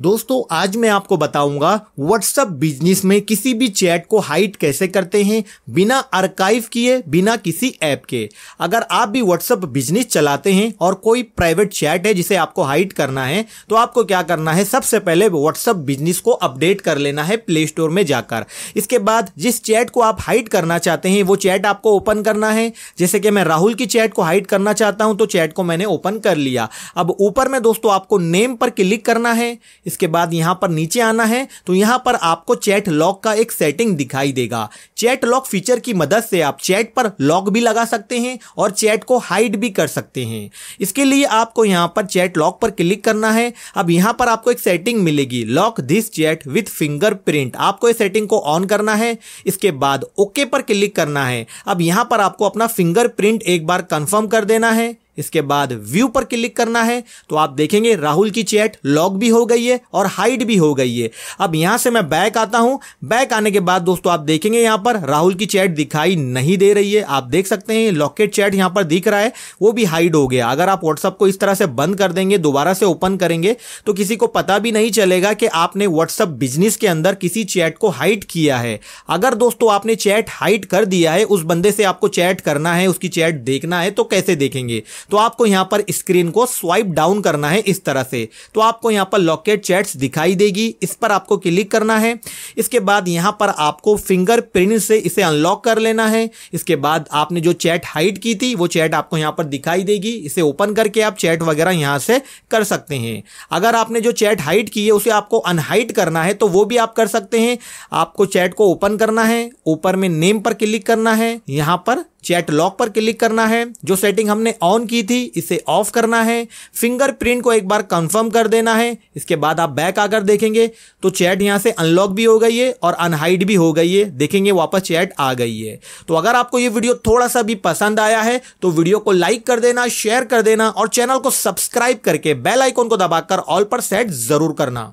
दोस्तों आज मैं आपको बताऊंगा व्हाट्सअप बिजनेस में किसी भी चैट को हाइट कैसे करते हैं बिना आर्काइव किए बिना किसी ऐप के अगर आप भी व्हाट्सअप बिजनेस चलाते हैं और कोई प्राइवेट चैट है जिसे आपको हाइट करना है तो आपको क्या करना है सबसे पहले व्हाट्सअप बिजनेस को अपडेट कर लेना है प्ले स्टोर में जाकर इसके बाद जिस चैट को आप हाइट करना चाहते हैं वो चैट आपको ओपन करना है जैसे कि मैं राहुल की चैट को हाइट करना चाहता हूं तो चैट को मैंने ओपन कर लिया अब ऊपर में दोस्तों आपको नेम पर क्लिक करना है इसके बाद यहाँ पर नीचे आना है तो यहाँ पर आपको चैट लॉक का एक सेटिंग दिखाई देगा चैट लॉक फीचर की मदद से आप चैट पर लॉक भी लगा सकते हैं और चैट को हाइड भी कर सकते हैं इसके लिए आपको यहाँ पर चैट लॉक पर क्लिक करना है अब यहाँ पर आपको एक सेटिंग मिलेगी lock this chat with fingerprint आपको इस सेटिंग को ऑन करना है इसके बाद ओके पर क्लिक करना है अब यहाँ पर आपको अपना फिंगर प्रिंट एक बार कंफर्म कर देना है इसके बाद व्यू पर क्लिक करना है तो आप देखेंगे राहुल की चैट लॉक भी हो गई है और हाइड भी हो गई है अब यहां से मैं बैक आता हूं बैक आने के बाद दोस्तों आप देखेंगे यहां पर राहुल की चैट दिखाई नहीं दे रही है आप देख सकते हैं लॉकेट चैट यहां पर दिख रहा है वो भी हाइड हो गया अगर आप व्हाट्सअप को इस तरह से बंद कर देंगे दोबारा से ओपन करेंगे तो किसी को पता भी नहीं चलेगा कि आपने व्हाट्सअप बिजनेस के अंदर किसी चैट को हाइड किया है अगर दोस्तों आपने चैट हाइड कर दिया है उस बंदे से आपको चैट करना है उसकी चैट देखना है तो कैसे देखेंगे तो आपको यहाँ पर स्क्रीन को स्वाइप डाउन करना है इस तरह से तो आपको यहाँ पर लॉकेट चैट्स दिखाई देगी इस पर आपको क्लिक करना है इसके बाद यहाँ पर आपको फिंगर प्रिंट से इसे अनलॉक कर लेना है इसके बाद आपने जो चैट हाइड की थी वो चैट आपको यहाँ पर दिखाई देगी इसे ओपन करके आप चैट वगैरह यहाँ से कर सकते हैं अगर आपने जो चैट हाइड की है उसे आपको अनहाइड करना है तो वो भी आप कर सकते हैं आपको चैट को ओपन करना है ऊपर में नेम पर क्लिक करना है यहाँ पर चैट लॉक पर क्लिक करना है जो सेटिंग हमने ऑन की थी इसे ऑफ करना है फिंगरप्रिंट को एक बार कंफर्म कर देना है इसके बाद आप बैक आकर देखेंगे तो चैट यहाँ से अनलॉक भी हो गई है और अनहाइड भी हो गई है देखेंगे वापस चैट आ गई है तो अगर आपको ये वीडियो थोड़ा सा भी पसंद आया है तो वीडियो को लाइक कर देना शेयर कर देना और चैनल को सब्सक्राइब करके बेल आइकॉन को दबाकर ऑल पर सेट जरूर करना